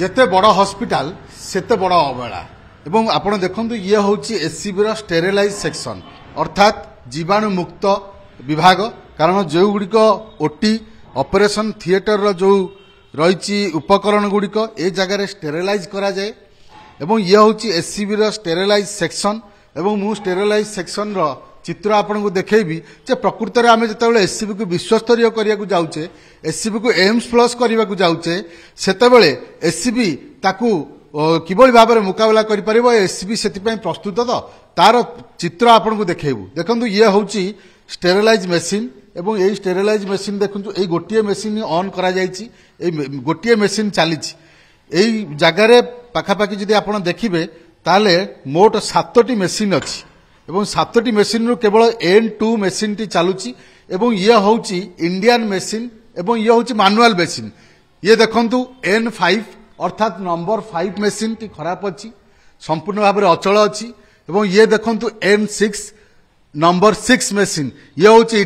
ଯେତେ ବଡ଼ ହସ୍ପିଟାଲ ସେତେ ବଡ଼ ଅବହେଳା ଏବଂ ଆପଣ ଦେଖନ୍ତୁ ଇଏ ହେଉଛି ଏସ୍ସିବିର ଷ୍ଟେରିଲାଇଜ୍ ସେକ୍ସନ୍ ଅର୍ଥାତ୍ ଜୀବାଣୁମୁକ୍ତ ବିଭାଗ କାରଣ ଯେଉଁଗୁଡ଼ିକ ଓଟି ଅପରେସନ୍ ଥିଏଟରର ଯେଉଁ ରହିଛି ଉପକରଣ ଗୁଡ଼ିକ ଏ ଜାଗାରେ ଷ୍ଟେରିଲାଇଜ୍ କରାଯାଏ ଏବଂ ଇଏ ହେଉଛି ଏସ୍ସିବିର ଷ୍ଟେରିଲାଇଜ୍ ସେକ୍ସନ୍ ଏବଂ ମୁଁ ଷ୍ଟେରିଲାଇଜ୍ ସେକ୍ସନ୍ର ଚିତ୍ର ଆପଣଙ୍କୁ ଦେଖାଇବି ଯେ ପ୍ରକୃତରେ ଆମେ ଯେତେବେଳେ ଏସ୍ସିବିକୁ ବିଶ୍ୱସ୍ତରୀୟ କରିବାକୁ ଯାଉଛେ ଏସ୍ସିବିକୁ ଏମ୍ସ ପ୍ଲସ୍ କରିବାକୁ ଯାଉଛେ ସେତେବେଳେ ଏସ୍ସିବି ତାକୁ କିଭଳି ଭାବରେ ମୁକାବିଲା କରିପାରିବ ଏସ୍ସିବି ସେଥିପାଇଁ ପ୍ରସ୍ତୁତ ତ ତାର ଚିତ୍ର ଆପଣଙ୍କୁ ଦେଖାଇବୁ ଦେଖନ୍ତୁ ଇଏ ହେଉଛି ଷ୍ଟେରିଲାଇଜ୍ ମେସିନ୍ ଏବଂ ଏହି ଷ୍ଟେରିଲାଇଜ୍ ମେସିନ୍ ଦେଖନ୍ତୁ ଏଇ ଗୋଟିଏ ମେସିନ୍ ଅନ୍ କରାଯାଇଛି ଏଇ ଗୋଟିଏ ମେସିନ୍ ଚାଲିଛି ଏଇ ଜାଗାରେ ପାଖାପାଖି ଯଦି ଆପଣ ଦେଖିବେ ତାହେଲେ ମୋଟ ସାତଟି ମେସିନ୍ ଅଛି এবং ସାତଟି ମେସିନ୍ରୁ କେବଳ ଏନ୍ ଟୁ ମେସିନ୍ଟି ଚାଲୁଛି ଏବଂ ଇଏ ହେଉଛି ଇଣ୍ଡିଆନ୍ ମେସିନ୍ ଏବଂ ଇଏ ହେଉଛି ମାନୁଆଲ୍ ମେସିନ୍ ଇଏ ଦେଖନ୍ତୁ ଏନ୍ ଫାଇଭ୍ ଅର୍ଥାତ୍ ନମ୍ବର ଫାଇଭ୍ ମେସିନ୍ଟି ଖରାପ ଅଛି ସମ୍ପୂର୍ଣ୍ଣ ଭାବରେ ଅଚଳ ଅଛି ଏବଂ ଇଏ ଦେଖନ୍ତୁ N six number six machine ଇଏ ହେଉଛି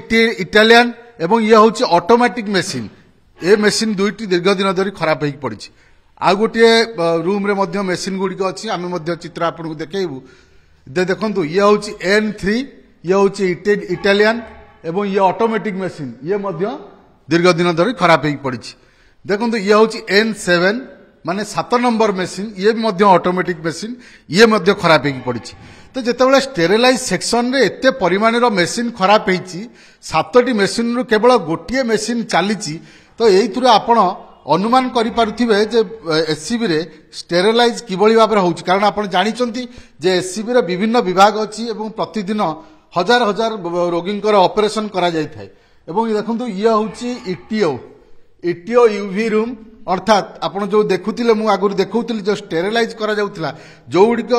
ଇଟାଲିଆନ୍ ଏବଂ ଇଏ ହେଉଛି ଅଟୋମେଟିକ୍ ମେସିନ୍ ଏ ମେସିନ୍ ଦୁଇଟି ଦୀର୍ଘ ଦିନ ଧରି ଖରାପ ହେଇକି ପଡ଼ିଛି ଆଉ ଗୋଟିଏ ରୁମ୍ରେ ମଧ୍ୟ ମେସିନ୍ ଗୁଡ଼ିକ ଅଛି ଆମେ ମଧ୍ୟ ଚିତ୍ର ଆପଣଙ୍କୁ ଦେଖେଇବୁ ଦେଖନ୍ତୁ ଇଏ ହେଉଛି ଏନ୍ ଥ୍ରୀ ଇଏ ହେଉଛି ଇଟାଲିଆନ୍ ଏବଂ ଇଏ ଅଟୋମେଟିକ୍ ମେସିନ୍ ଇଏ ମଧ୍ୟ ଦୀର୍ଘ ଦିନ ଧରି ଖରାପ ହେଇକି ପଡ଼ିଛି ଦେଖନ୍ତୁ ଇଏ ହେଉଛି ଏନ୍ ସେଭେନ୍ ମାନେ ସାତ ନମ୍ବର ମେସିନ୍ ଇଏ ମଧ୍ୟ ଅଟୋମେଟିକ୍ ମେସିନ୍ ଇଏ ମଧ୍ୟ ଖରାପ ହେଇକି ପଡ଼ିଛି ତ ଯେତେବେଳେ ଷ୍ଟେରିଲାଇଜ୍ ସେକ୍ସନ୍ରେ ଏତେ ପରିମାଣର ମେସିନ୍ ଖରାପ ହେଇଛି ସାତଟି ମେସିନ୍ରୁ କେବଳ ଗୋଟିଏ ମେସିନ୍ ଚାଲିଛି ତ ଏଇଥିରୁ ଆପଣ ଅନୁମାନ କରିପାରୁଥିବେ ଯେ ଏସ୍ସିବିରେ ଷ୍ଟେରିଲାଇଜ୍ କିଭଳି ଭାବରେ ହେଉଛି କାରଣ ଆପଣ ଜାଣିଛନ୍ତି ଯେ ଏସ୍ସିବିର ବିଭିନ୍ନ ବିଭାଗ ଅଛି ଏବଂ ପ୍ରତିଦିନ ହଜାର ହଜାର ରୋଗୀଙ୍କର ଅପରେସନ୍ କରାଯାଇଥାଏ ଏବଂ ଦେଖନ୍ତୁ ଇଏ ହେଉଛି ଇଟିଓ ଇଟିଓ ୟୁଭି ରୁମ୍ ଅର୍ଥାତ୍ ଆପଣ ଯେଉଁ ଦେଖୁଥିଲେ ମୁଁ ଆଗରୁ ଦେଖାଉଥିଲି ଯେଉଁ ଷ୍ଟେରିଲାଇଜ୍ କରାଯାଉଥିଲା ଯେଉଁଗୁଡ଼ିକ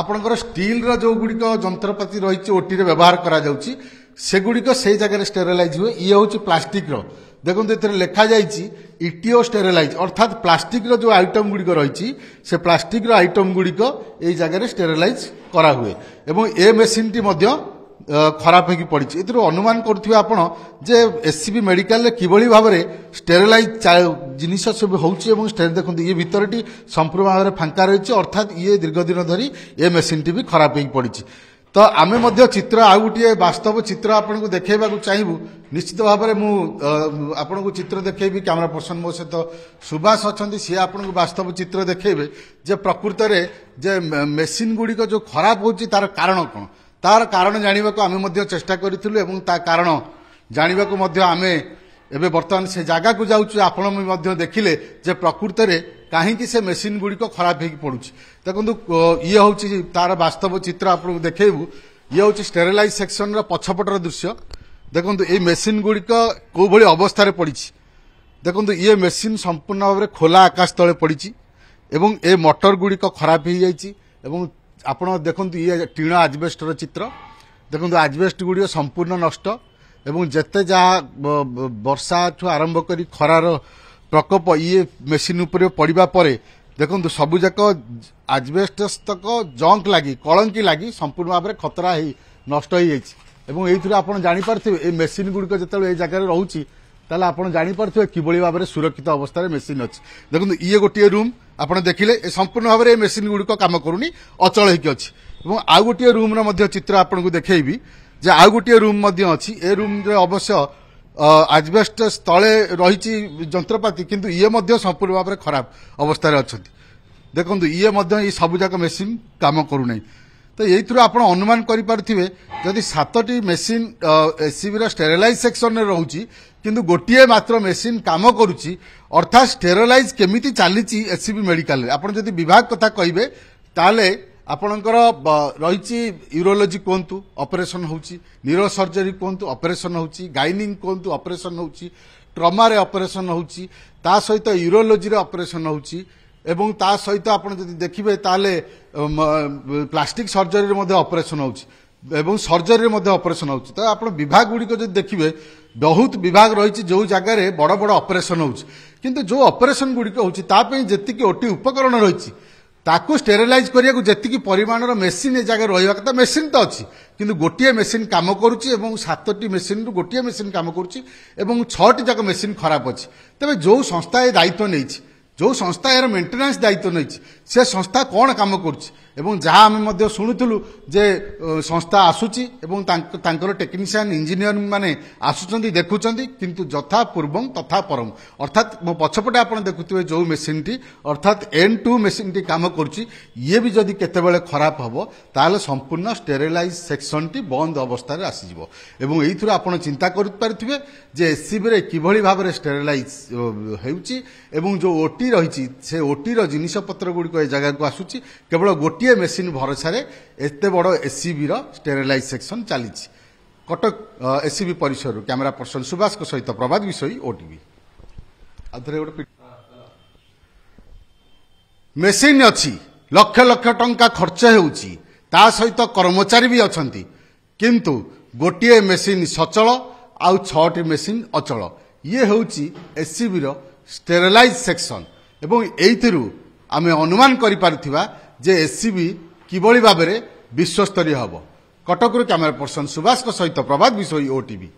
ଆପଣଙ୍କର ଷ୍ଟିଲ୍ର ଯେଉଁଗୁଡ଼ିକ ଯନ୍ତ୍ରପାତି ରହିଛି ଓଟିରେ ବ୍ୟବହାର କରାଯାଉଛି ସେଗୁଡ଼ିକ ସେଇ ଜାଗାରେ ଷ୍ଟେରିଲାଇଜ୍ ହୁଏ ଇଏ ହେଉଛି ପ୍ଲାଷ୍ଟିକ୍ର ଦେଖନ୍ତୁ ଏଥିରେ ଲେଖାଯାଇଛି ଇଟିଓ ଷ୍ଟେରିଲାଇଜ୍ ଅର୍ଥାତ୍ ପ୍ଲାଷ୍ଟିକ୍ର ଯେଉଁ ଆଇଟମ୍ ଗୁଡ଼ିକ ରହିଛି ସେ ପ୍ଲାଷ୍ଟିକ୍ର ଆଇଟମ୍ ଗୁଡ଼ିକ ଏଇ ଜାଗାରେ ଷ୍ଟେରିଲାଇଜ୍ କରାହୁଏ ଏବଂ ଏ ମେସିନ୍ଟି ମଧ୍ୟ ଖରାପ ହୋଇକି ପଡ଼ିଛି ଏଥିରୁ ଅନୁମାନ କରୁଥିବେ ଆପଣ ଯେ ଏସ୍ସିବି ମେଡ଼ିକାଲରେ କିଭଳି ଭାବରେ ଷ୍ଟେରିଲାଇଜ୍ ଜିନିଷ ସବୁ ହେଉଛି ଏବଂ ଦେଖନ୍ତୁ ଇଏ ଭିତରଟି ସମ୍ପୂର୍ଣ୍ଣ ଭାବରେ ଫାଙ୍କା ରହିଛି ଅର୍ଥାତ୍ ଇଏ ଦୀର୍ଘ ଦିନ ଧରି ଏ ମେସିନ୍ଟି ବି ଖରାପ ହୋଇକି ପଡ଼ିଛି ତ ଆମେ ମଧ୍ୟ ଚିତ୍ର ଆଉ ଗୋଟିଏ ବାସ୍ତବ ଚିତ୍ର ଆପଣଙ୍କୁ ଦେଖାଇବାକୁ ଚାହିଁବୁ ନିଶ୍ଚିତ ଭାବରେ ମୁଁ ଆପଣଙ୍କୁ ଚିତ୍ର ଦେଖାଇବି କ୍ୟାମେରା ପର୍ସନ ମୋ ସହିତ ସୁବାସ ଅଛନ୍ତି ସିଏ ଆପଣଙ୍କୁ ବାସ୍ତବ ଚିତ୍ର ଦେଖାଇବେ ଯେ ପ୍ରକୃତରେ ଯେ ମେସିନ୍ ଗୁଡ଼ିକ ଯେଉଁ ଖରାପ ହେଉଛି ତାର କାରଣ କ'ଣ ତାର କାରଣ ଜାଣିବାକୁ ଆମେ ମଧ୍ୟ ଚେଷ୍ଟା କରିଥିଲୁ ଏବଂ ତା କାରଣ ଜାଣିବାକୁ ମଧ୍ୟ ଆମେ ଏବେ ବର୍ତ୍ତମାନ ସେ ଜାଗାକୁ ଯାଉଛୁ ଆପଣ ବି ମଧ୍ୟ ଦେଖିଲେ ଯେ ପ୍ରକୃତରେ କାହିଁକି ସେ ମେସିନ୍ ଗୁଡ଼ିକ ଖରାପ ହେଇକି ପଡ଼ୁଛି ଦେଖନ୍ତୁ ଇଏ ହେଉଛି ତାର ବାସ୍ତବ ଚିତ୍ର ଆପଣଙ୍କୁ ଦେଖେଇବୁ ଇଏ ହେଉଛି ଷ୍ଟେରିଲାଇଜ୍ ସେକ୍ସନର ପଛପଟର ଦୃଶ୍ୟ ଦେଖନ୍ତୁ ଏଇ ମେସିନ୍ ଗୁଡ଼ିକ କେଉଁଭଳି ଅବସ୍ଥାରେ ପଡ଼ିଛି ଦେଖନ୍ତୁ ଇଏ ମେସିନ୍ ସମ୍ପୂର୍ଣ୍ଣ ଭାବରେ ଖୋଲା ଆକାଶ ତଳେ ପଡ଼ିଛି ଏବଂ ଏ ମଟର ଗୁଡ଼ିକ ଖରାପ ହୋଇଯାଇଛି ଏବଂ ଆପଣ ଦେଖନ୍ତୁ ଇଏ ଟିଣ ଆଜବେଷ୍ଟର ଚିତ୍ର ଦେଖନ୍ତୁ ଆଜବେଷ୍ଟ ଗୁଡ଼ିକ ସମ୍ପୂର୍ଣ୍ଣ ନଷ୍ଟ ଏବଂ ଯେତେ ଯାହା ବର୍ଷାଠୁ ଆରମ୍ଭ କରି ଖରାର ପ୍ରକୋପ ଇଏ ମେସିନ୍ ଉପରେ ପଡ଼ିବା ପରେ ଦେଖନ୍ତୁ ସବୁଯାକ ଆଜବେଷ୍ଟସ୍ ତକ ଜଙ୍କ ଲାଗି କଳଙ୍କି ଲାଗି ସମ୍ପୂର୍ଣ୍ଣ ଭାବରେ ଖତରା ହେଇ ନଷ୍ଟ ହେଇଯାଇଛି ଏବଂ ଏଇଥିରୁ ଆପଣ ଜାଣିପାରୁଥିବେ ଏ ମେସିନ୍ ଗୁଡ଼ିକ ଯେତେବେଳେ ଏ ଜାଗାରେ ରହୁଛି ତାହେଲେ ଆପଣ ଜାଣିପାରୁଥିବେ କିଭଳି ଭାବରେ ସୁରକ୍ଷିତ ଅବସ୍ଥାରେ ମେସିନ୍ ଅଛି ଦେଖନ୍ତୁ ଇଏ ଗୋଟିଏ ରୁମ୍ ଆପଣ ଦେଖିଲେ ଏ ସମ୍ପୂର୍ଣ୍ଣ ଭାବରେ ଏ ମେସିନ୍ ଗୁଡ଼ିକ କାମ କରୁନି ଅଚଳ ହେଇକି ଅଛି ଏବଂ ଆଉ ଗୋଟିଏ ରୁମ୍ର ମଧ୍ୟ ଚିତ୍ର ଆପଣଙ୍କୁ ଦେଖେଇବି ଯେ ଆଉ ଗୋଟିଏ ରୁମ୍ ମଧ୍ୟ ଅଛି ଏ ରୁମ୍ରେ ଅବଶ୍ୟ ଆଜବେଷ୍ଟସ୍ ତଳେ ରହିଛି ଯନ୍ତ୍ରପାତି କିନ୍ତୁ ଇଏ ମଧ୍ୟ ସମ୍ପୂର୍ଣ୍ଣ ଭାବରେ ଖରାପ ଅବସ୍ଥାରେ ଅଛନ୍ତି ଦେଖନ୍ତୁ ଇଏ ମଧ୍ୟ ଏଇ ସବୁଯାକ ମେସିନ୍ କାମ କରୁନାହିଁ ତ ଏଇଥିରୁ ଆପଣ ଅନୁମାନ କରିପାରୁଥିବେ ଯଦି ସାତଟି ମେସିନ୍ ଏସ୍ସିବିର ଷ୍ଟେରିଲାଇଜ୍ ସେକ୍ସନରେ ରହୁଛି କିନ୍ତୁ ଗୋଟିଏ ମାତ୍ର ମେସିନ୍ କାମ କରୁଛି ଅର୍ଥାତ୍ ଷ୍ଟେରିଲାଇଜ୍ କେମିତି ଚାଲିଛି ଏସ୍ସିବି ମେଡିକାଲରେ ଆପଣ ଯଦି ବିଭାଗ କଥା କହିବେ ତାହେଲେ ଆପଣଙ୍କର ରହିଛି ୟୁରୋଲୋଜି କୁହନ୍ତୁ ଅପରେସନ୍ ହେଉଛି ନ୍ୟୁରୋ ସର୍ଜରୀ କୁହନ୍ତୁ ଅପରେସନ୍ ହେଉଛି ଗାଇନିଂ କୁହନ୍ତୁ ଅପରେସନ୍ ହେଉଛି ଟ୍ରମାରେ ଅପରେସନ୍ ହେଉଛି ତା ସହିତ ୟୁରୋଲୋଜିରେ ଅପରେସନ୍ ହେଉଛି ଏବଂ ତା ସହିତ ଆପଣ ଯଦି ଦେଖିବେ ତାହେଲେ ପ୍ଲାଷ୍ଟିକ୍ ସର୍ଜରୀରେ ମଧ୍ୟ ଅପରେସନ୍ ହେଉଛି ଏବଂ ସର୍ଜରୀରେ ମଧ୍ୟ ଅପରେସନ୍ ହେଉଛି ତ ଆପଣ ବିଭାଗ ଗୁଡ଼ିକ ଯଦି ଦେଖିବେ ବହୁତ ବିଭାଗ ରହିଛି ଯେଉଁ ଜାଗାରେ ବଡ଼ ବଡ଼ ଅପରେସନ୍ ହେଉଛି କିନ୍ତୁ ଯେଉଁ ଅପରେସନ୍ ଗୁଡ଼ିକ ହେଉଛି ତା ପାଇଁ ଯେତିକି ଓଟି ଉପକରଣ ରହିଛି ତାକୁ ଷ୍ଟେରିଲାଇଜ୍ କରିବାକୁ ଯେତିକି ପରିମାଣର ମେସିନ୍ ଏ ଜାଗାରେ ରହିବା କଥା ମେସିନ୍ ତ ଅଛି କିନ୍ତୁ ଗୋଟିଏ ମେସିନ୍ କାମ କରୁଛି ଏବଂ ସାତଟି ମେସିନ୍ରୁ ଗୋଟିଏ ମେସିନ୍ କାମ କରୁଛି ଏବଂ ଛଅଟି ଯାକ ମେସିନ୍ ଖରାପ ଅଛି ତେବେ ଯେଉଁ ସଂସ୍ଥା ଏ ଦାୟିତ୍ୱ ନେଇଛି ଯେଉଁ ସଂସ୍ଥା ଏହାର ମେଣ୍ଟେନାନ୍ସ ଦାୟିତ୍ୱ ନେଇଛି ସେ ସଂସ୍ଥା କ'ଣ କାମ କରୁଛି এবং ଯାହା ଆମେ ମଧ୍ୟ ଶୁଣୁଥିଲୁ ଯେ ସଂସ୍ଥା ଆସୁଛି ଏବଂ ତାଙ୍କର ଟେକ୍ନିସିଆନ୍ ଇଞ୍ଜିନିୟରମାନେ ଆସୁଛନ୍ତି ଦେଖୁଛନ୍ତି କିନ୍ତୁ ଯଥା ପୂର୍ବଂ ତଥା ପରମ ଅର୍ଥାତ୍ ମୋ ପଛପଟେ ଆପଣ ଦେଖୁଥିବେ ଯେଉଁ ମେସିନ୍ଟି ଅର୍ଥାତ୍ ଏନ୍ ଟୁ ମେସିନ୍ଟି କାମ କରୁଛି ଇଏ ବି ଯଦି କେତେବେଳେ ଖରାପ ହେବ ତାହେଲେ ସମ୍ପୂର୍ଣ୍ଣ ଷ୍ଟେରିଲାଇଜ୍ ସେକ୍ସନ୍ଟି ବନ୍ଦ ଅବସ୍ଥାରେ ଆସିଯିବ ଏବଂ ଏଇଥିରୁ ଆପଣ ଚିନ୍ତା କରିପାରୁଥିବେ ଯେ ଏସ୍ସିବିରେ କିଭଳି ଭାବରେ ଷ୍ଟେରିଲାଇଜ୍ ହେଉଛି ଏବଂ ଯେଉଁ ଓଟି ରହିଛି ସେ ଓଟିର ଜିନିଷପତ୍ର ଗୁଡ଼ିକ ଏ ଜାଗାକୁ ଆସୁଛି କେବଳ ଗୋଟିଏ ଗୋଟିଏ ମେସିନ୍ ଭରସାରେ ଏତେ ବଡ଼ ଏସ୍ସିବିର ଷ୍ଟେରିଲାଇଜ୍ ସେକ୍ସନ୍ ଚାଲିଛି କଟକ ଏସ୍ସିବି e ପରିସରରୁ କ୍ୟାମେରା ପର୍ସନ୍ ସୁବାସଙ୍କ ସହିତ ପ୍ରଭାତ ବିଷୋଇ ଓଟିଭି ମେସିନ୍ ଅଛି ଲକ୍ଷ ଲକ୍ଷ ଟଙ୍କା ଖର୍ଚ୍ଚ ହେଉଛି ତା ସହିତ କର୍ମଚାରୀ ବି ଅଛନ୍ତି କିନ୍ତୁ ଗୋଟିଏ ମେସିନ୍ ସଚଳ ଆଉ ଛଅଟି ମେସିନ୍ ଅଚଳ ଇଏ ହେଉଛି ଏସ୍ସିବିର ଷ୍ଟେରିଲାଇଜ୍ ସେକ୍ସନ୍ ଏବଂ ଏଇଥିରୁ ଆମେ ଅନୁମାନ କରିପାରୁଥିବା ଯେ ଏସ୍ସିବି କିଭଳି ଭାବରେ ବିଶ୍ୱସ୍ତରୀୟ ହେବ କଟକରୁ କ୍ୟାମେରା ପର୍ସନ ସୁବାସଙ୍କ ସହିତ ପ୍ରଭାତ ବିଷୟ ଓଟିଭି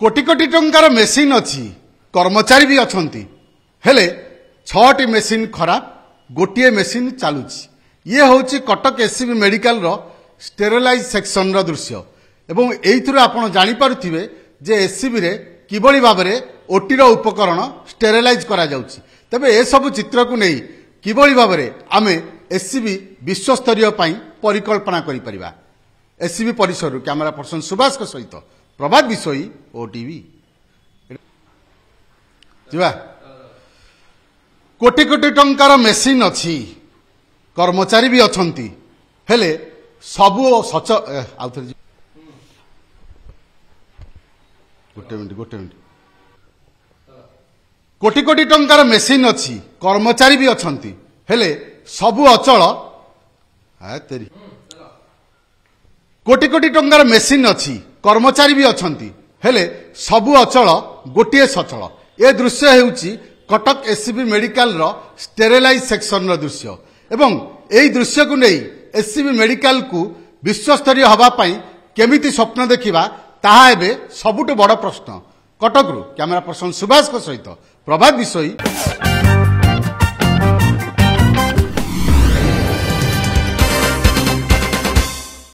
କୋଟି କୋଟି ଟଙ୍କାର ମେସିନ୍ ଅଛି କର୍ମଚାରୀ ବି ଅଛନ୍ତି ହେଲେ ଛଅଟି ମେସିନ୍ ଖରାପ ଗୋଟିଏ ମେସିନ୍ ଚାଲୁଛି ଇଏ ହେଉଛି କଟକ ଏସ୍ସିବି ମେଡ଼ିକାଲର ଷ୍ଟେରିଲାଇଜ୍ ସେକ୍ସନର ଦୃଶ୍ୟ ଏବଂ ଏଇଥିରୁ ଆପଣ ଜାଣିପାରୁଥିବେ ଯେ ଏସ୍ସିବିରେ କିଭଳି ଭାବରେ ଓଟିର ଉପକରଣ ଷ୍ଟେରିଲାଇଜ୍ କରାଯାଉଛି ତେବେ ଏସବୁ ଚିତ୍ରକୁ ନେଇ କିଭଳି ଭାବରେ ଆମେ ଏସ୍ସିବି ବିଶ୍ୱସ୍ତରୀୟ ପାଇଁ ପରିକଳ୍ପନା କରିପାରିବା ଏସ୍ସିବି ପରିସରରୁ କ୍ୟାମେରା ପର୍ସନ ସୁବାସଙ୍କ ସହିତ ପ୍ରଭାତ ବିଷୋଇ ଓଟିଭି ଯିବା କୋଟି କୋଟି ଟଙ୍କାର ମେସିନ୍ ଅଛି କର୍ମଚାରୀ ବି ଅଛନ୍ତି ହେଲେ ସବୁ ସଚ ଆଉଥରେ ଗୋଟେ ମିନିଟ୍ ଗୋଟେ ମିନିଟ୍ କୋଟି କୋଟି ଟଙ୍କାର ମେସିନ୍ ଅଛି କର୍ମଚାରୀ ବି ଅଛନ୍ତି ହେଲେ ସବୁ ଅଚଳ କୋଟି କୋଟି ଟଙ୍କାର ମେସିନ୍ ଅଛି କର୍ମଚାରୀ ବି ଅଛନ୍ତି ହେଲେ ସବୁ ଅଚଳ ଗୋଟିଏ ସଚଳ ଏ ଦୃଶ୍ୟ ହେଉଛି କଟକ ଏସ୍ସିବି ମେଡ଼ିକାଲର ଷ୍ଟେରିଲାଇଜ୍ ସେକ୍ସନ୍ର ଦୃଶ୍ୟ ଏବଂ ଏହି ଦୃଶ୍ୟକୁ ନେଇ ଏସ୍ସିବି ମେଡ଼ିକାଲକୁ ବିଶ୍ୱସ୍ତରୀୟ ହେବା ପାଇଁ କେମିତି ସ୍ୱପ୍ନ ଦେଖିବା ତାହା ଏବେ ସବୁଠୁ ବଡ଼ ପ୍ରଶ୍ନ କଟକରୁ କ୍ୟାମେରା ପର୍ସନ ସୁବାସଙ୍କ ସହିତ ପ୍ରଭାତ ବିଷୋଇ